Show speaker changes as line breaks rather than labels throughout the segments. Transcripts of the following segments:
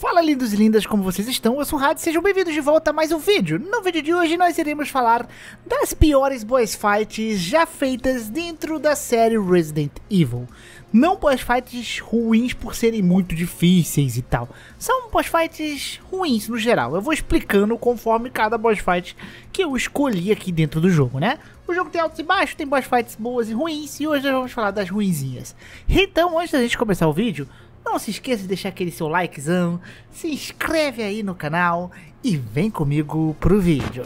Fala lindos e lindas, como vocês estão? Eu sou o Hades, sejam bem-vindos de volta a mais um vídeo. No vídeo de hoje nós iremos falar das piores boss fights já feitas dentro da série Resident Evil. Não boss fights ruins por serem muito difíceis e tal. São boss fights ruins no geral. Eu vou explicando conforme cada boss fight que eu escolhi aqui dentro do jogo, né? O jogo tem altos e baixos, tem boss fights boas e ruins, e hoje nós vamos falar das ruinzinhas. Então, antes da gente começar o vídeo, não se esqueça de deixar aquele seu likezão, se inscreve aí no canal e vem comigo pro vídeo.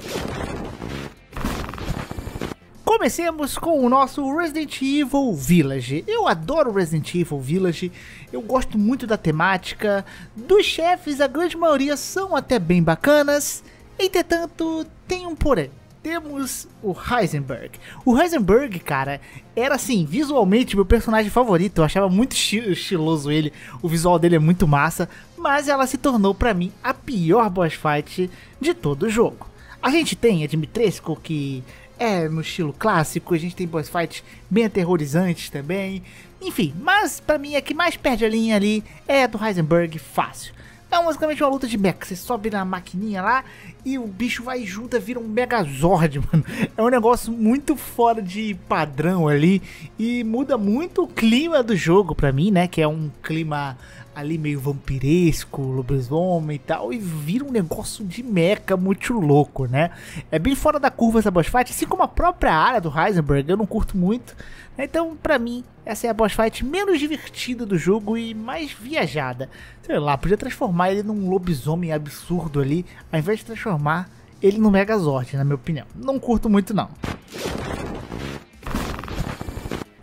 Comecemos com o nosso Resident Evil Village. Eu adoro Resident Evil Village, eu gosto muito da temática, dos chefes a grande maioria são até bem bacanas, entretanto tem um porém temos o Heisenberg. O Heisenberg, cara, era assim, visualmente meu personagem favorito. Eu achava muito estiloso ele, o visual dele é muito massa, mas ela se tornou para mim a pior boss fight de todo o jogo. A gente tem a Dimitrescu que é no estilo clássico, a gente tem boss fights bem aterrorizantes também. Enfim, mas para mim a que mais perde a linha ali é a do Heisenberg fácil. É basicamente uma luta de mecha. Você sobe na maquininha lá e o bicho vai junto, vira um Megazord, mano. É um negócio muito fora de padrão ali e muda muito o clima do jogo pra mim, né? Que é um clima ali meio vampiresco, lobisomem e tal, e vira um negócio de meca muito louco, né? É bem fora da curva essa boss fight, assim como a própria área do Heisenberg, eu não curto muito. Né? Então, para mim, essa é a boss fight menos divertida do jogo e mais viajada. Sei lá, podia transformar ele num lobisomem absurdo ali, ao invés de transformar ele num Megazord, na minha opinião. Não curto muito não.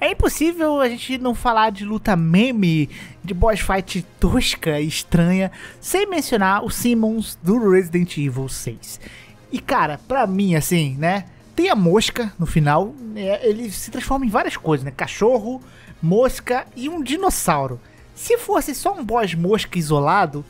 É impossível a gente não falar de luta meme, de boss fight tosca e estranha, sem mencionar o Simmons do Resident Evil 6. E cara, pra mim assim, né? Tem a mosca no final, né, ele se transforma em várias coisas, né? Cachorro, mosca e um dinossauro. Se fosse só um boss mosca isolado,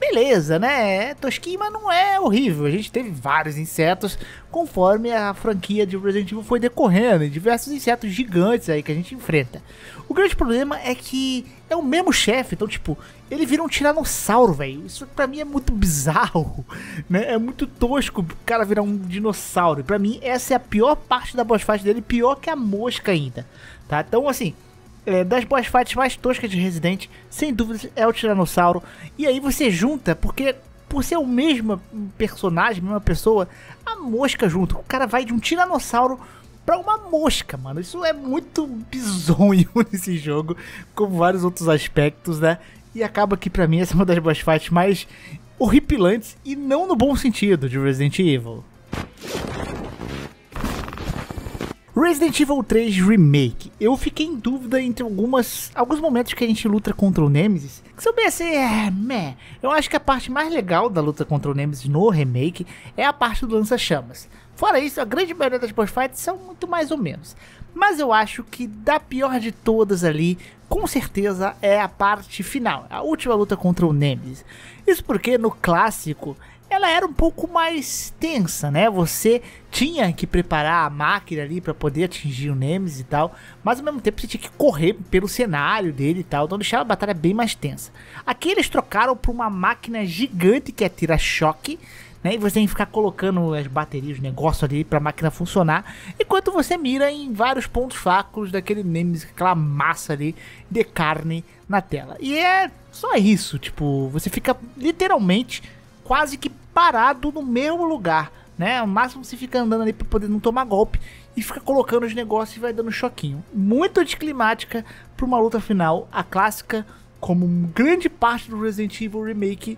beleza, né? É tosquinho, mas não é horrível. A gente teve vários insetos conforme a franquia de Resident Evil foi decorrendo, e diversos insetos gigantes aí que a gente enfrenta. O grande problema é que é o mesmo chefe, então, tipo, ele vira um tiranossauro, velho. Isso pra mim é muito bizarro, né? É muito tosco o cara virar um dinossauro. E pra mim, essa é a pior parte da boss fight dele, pior que a mosca ainda, tá? Então, assim, é, das boas fights mais toscas de Resident, sem dúvidas, é o Tiranossauro. E aí você junta, porque por ser o mesmo personagem, mesma pessoa, a mosca junto. O cara vai de um Tiranossauro pra uma mosca, mano. Isso é muito bizonho nesse jogo, como vários outros aspectos, né? E acaba que para mim essa é uma das boas fights mais horripilantes e não no bom sentido de Resident Evil. Resident Evil 3 Remake. Eu fiquei em dúvida entre algumas, alguns momentos que a gente luta contra o Nemesis. Que se eu pensei, é, meh. Eu acho que a parte mais legal da luta contra o Nemesis no remake é a parte do lança-chamas. Fora isso, a grande maioria das boss fights são muito mais ou menos. Mas eu acho que da pior de todas ali, com certeza, é a parte final. A última luta contra o Nemesis. Isso porque no clássico ela era um pouco mais tensa, né? Você tinha que preparar a máquina ali para poder atingir o Nemesis e tal, mas ao mesmo tempo você tinha que correr pelo cenário dele e tal, então deixava a batalha bem mais tensa. Aqui eles trocaram por uma máquina gigante que atira choque, né? E você tem que ficar colocando as baterias, o negócio ali para a máquina funcionar, enquanto você mira em vários pontos fracos daquele Nemesis, aquela massa ali de carne na tela. E é só isso, tipo, você fica literalmente quase que parado no mesmo lugar, né? O máximo você fica andando ali para poder não tomar golpe e fica colocando os negócios e vai dando choquinho. Muito anticlimática para uma luta final, a clássica, como grande parte do Resident Evil Remake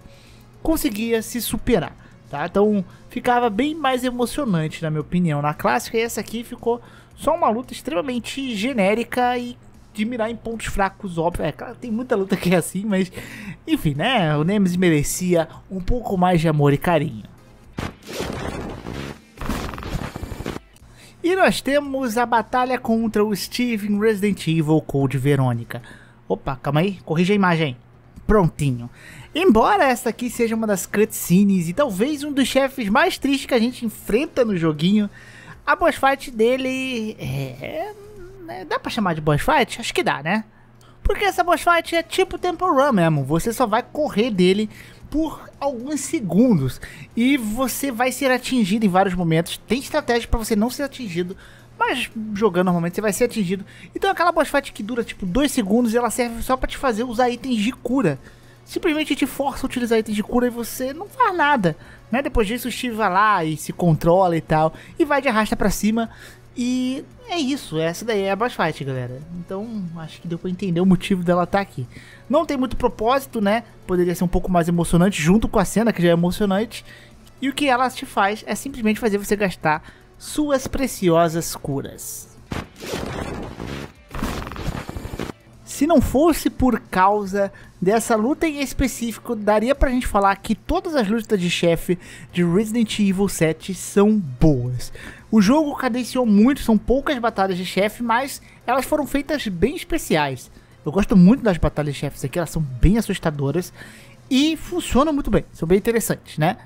conseguia se superar, tá? Então ficava bem mais emocionante, na minha opinião, na clássica, e essa aqui ficou só uma luta extremamente genérica e de mirar em pontos fracos, óbvio. É tem muita luta que é assim, mas enfim, né? O Nemesis merecia um pouco mais de amor e carinho. E nós temos a batalha contra o Steve em Resident Evil Code Verônica. Opa, calma aí, corrija a imagem. Prontinho. Embora essa aqui seja uma das cutscenes e talvez um dos chefes mais tristes que a gente enfrenta no joguinho, a boss fight dele é né? Dá pra chamar de boss fight? Acho que dá, né? Porque essa boss fight é tipo Temple Run mesmo. Você só vai correr dele por alguns segundos. E você vai ser atingido em vários momentos. Tem estratégia para você não ser atingido. Mas jogando normalmente você vai ser atingido. Então aquela boss fight que dura tipo 2 segundos ela serve só para te fazer usar itens de cura. Simplesmente te força a utilizar itens de cura e você não faz nada. Né? Depois disso o Steve vai lá e se controla e tal. E vai de arrasta para cima. E é isso, essa daí é a boss fight, galera. Então, acho que deu pra entender o motivo dela estar tá aqui. Não tem muito propósito, né? Poderia ser um pouco mais emocionante, junto com a cena, que já é emocionante. E o que ela te faz é simplesmente fazer você gastar suas preciosas curas. Se não fosse por causa dessa luta em específico, daria pra gente falar que todas as lutas de chefe de Resident Evil 7 são boas. O jogo cadenciou muito, são poucas batalhas de chefe, mas elas foram feitas bem especiais. Eu gosto muito das batalhas de chefes aqui, elas são bem assustadoras e funcionam muito bem, são bem interessantes, né?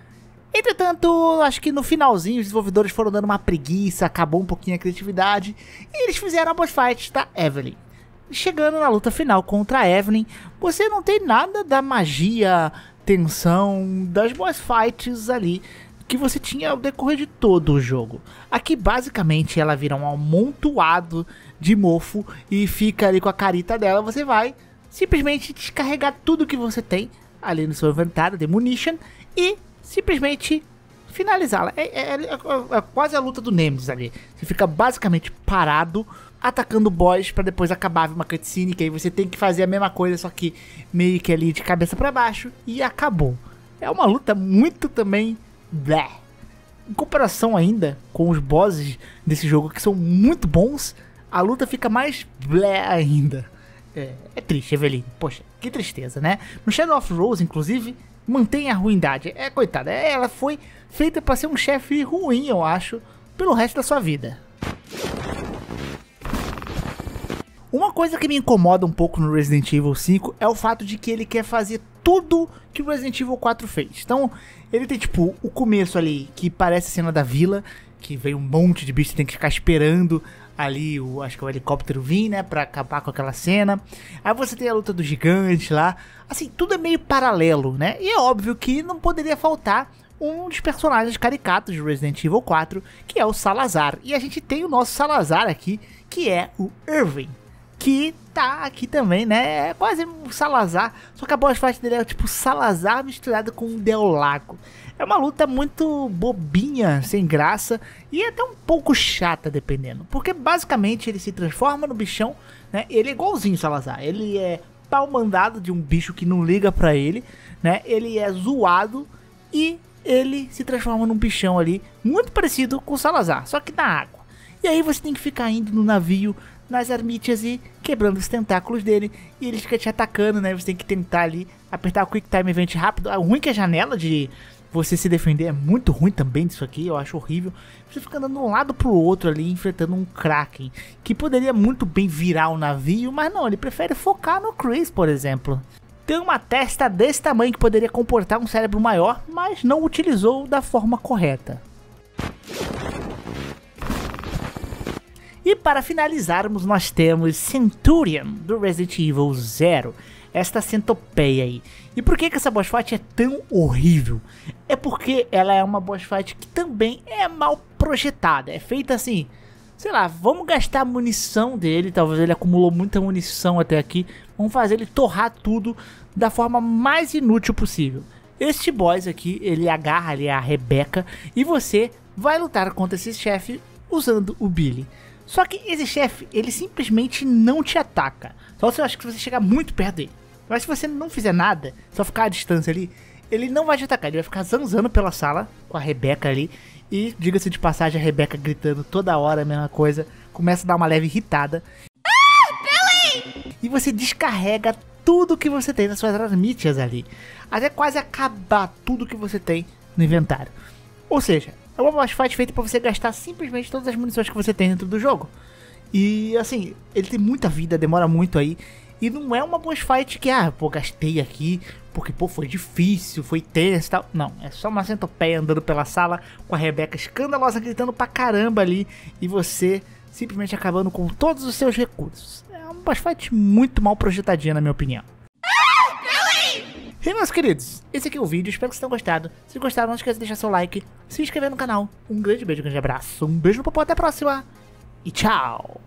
Entretanto, acho que no finalzinho os desenvolvedores foram dando uma preguiça, acabou um pouquinho a criatividade e eles fizeram a boss fight da Evelyn. Chegando na luta final contra a Evelyn, você não tem nada da magia, tensão das boss fights ali que você tinha ao decorrer de todo o jogo. Aqui basicamente ela vira um amontoado de mofo e fica ali com a carita dela, você vai simplesmente descarregar tudo que você tem ali no seu inventário de munition e simplesmente finalizá-la. É, é, é, é, quase a luta do Nemesis ali. Você fica basicamente parado atacando boss para depois acabar uma cutscene que aí você tem que fazer a mesma coisa só que meio que ali de cabeça para baixo e acabou. É uma luta muito também em comparação ainda com os bosses desse jogo que são muito bons, a luta fica mais blé ainda. É, é triste, Evelyn. Poxa, que tristeza, né? No Shadow of Rose, inclusive, mantém a ruindade. É, coitada, é, ela foi feita para ser um chefe ruim, eu acho, pelo resto da sua vida. Uma coisa que me incomoda um pouco no Resident Evil 5 é o fato de que ele quer fazer tudo que o Resident Evil 4 fez. Então, ele tem, tipo, o começo ali, que parece a cena da vila, que veio um monte de bicho, tem que ficar esperando ali, o, acho que o helicóptero vir, né, acabar com aquela cena. Aí você tem a luta do gigante lá. Assim, tudo é meio paralelo, né? E é óbvio que não poderia faltar um dos personagens caricatos de Resident Evil 4, que é o Salazar. E a gente tem o nosso Salazar aqui, que é o Irving que tá aqui também, né? É quase um Salazar, só que a boss fight dele é tipo Salazar misturado com um Delago É uma luta muito bobinha, sem graça e até um pouco chata, dependendo. Porque basicamente ele se transforma no bichão, né? Ele é igualzinho Salazar, ele é pau mandado de um bicho que não liga para ele, né? Ele é zoado e ele se transforma num bichão ali muito parecido com o Salazar, só que na água. E aí você tem que ficar indo no navio, nas ermitas e quebrando os tentáculos dele. E ele fica te atacando, né? Você tem que tentar ali apertar o Quick Time Event rápido. O ruim é que a janela de você se defender é muito ruim também disso aqui, eu acho horrível. Você fica andando de um lado pro outro ali, enfrentando um Kraken, que poderia muito bem virar o um navio, mas não, ele prefere focar no Chris, por exemplo. Tem uma testa desse tamanho que poderia comportar um cérebro maior, mas não utilizou da forma correta. E para finalizarmos, nós temos Centurion do Resident Evil Zero. Esta centopeia aí. E por que, que essa boss fight é tão horrível? É porque ela é uma boss fight que também é mal projetada. É feita assim, sei lá, vamos gastar a munição dele, talvez ele acumulou muita munição até aqui, vamos fazer ele torrar tudo da forma mais inútil possível. Este boss aqui, ele agarra ali a Rebeca e você vai lutar contra esse chefe usando o Billy. Só que esse chefe, ele simplesmente não te ataca. Só se eu acho que você chegar muito perto dele. Mas se você não fizer nada, só ficar à distância ali, ele não vai te atacar. Ele vai ficar zanzando pela sala com a Rebeca ali. E, diga-se de passagem, a Rebeca gritando toda hora a mesma coisa. Começa a dar uma leve irritada. Ah, Billy! E você descarrega tudo que você tem nas suas armítias ali. Até quase acabar tudo que você tem no inventário. Ou seja, é uma boss fight feita para você gastar simplesmente todas as munições que você tem dentro do jogo. E assim, ele tem muita vida, demora muito aí. E não é uma boss fight que, ah, pô, gastei aqui porque, pô, foi difícil, foi tenso e tal. Não, é só uma centopeia andando pela sala com a Rebeca escandalosa gritando pra caramba ali e você simplesmente acabando com todos os seus recursos. É uma boss fight muito mal projetadinha, na minha opinião. E meus queridos, esse aqui é o vídeo, espero que vocês tenham gostado. Se gostaram, não esqueça de deixar seu like, se inscrever no canal. Um grande beijo, um grande abraço, um beijo no popô, até a próxima e tchau!